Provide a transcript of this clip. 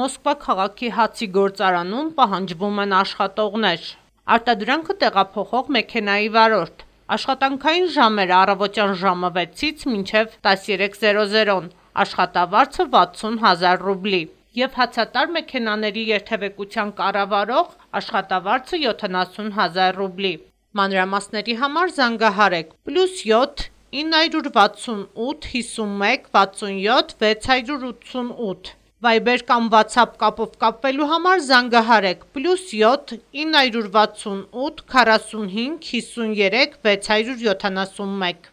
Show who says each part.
Speaker 1: Մոսկվա քաղաքի հացի գործարանում պահանջվում են աշխատողներ։ Արտադրանքը տեղափոխող մեքենայի վարորդ։ Աշխատանքային ժամերը առավոտյան ժամը 6-ից մինչև 13:00-ն, աշխատավարձը 60000 ռուբլի եւ հացատար մեքենաների երթևեկության կառավարող աշխատավարձը 70000 ռուբլի։ Մանրամասների համար զանգահարեք +7 968 51 67 688 Viber կամ WhatsApp կապով կապվելու համար զանգահարեք +7 968 45 53 671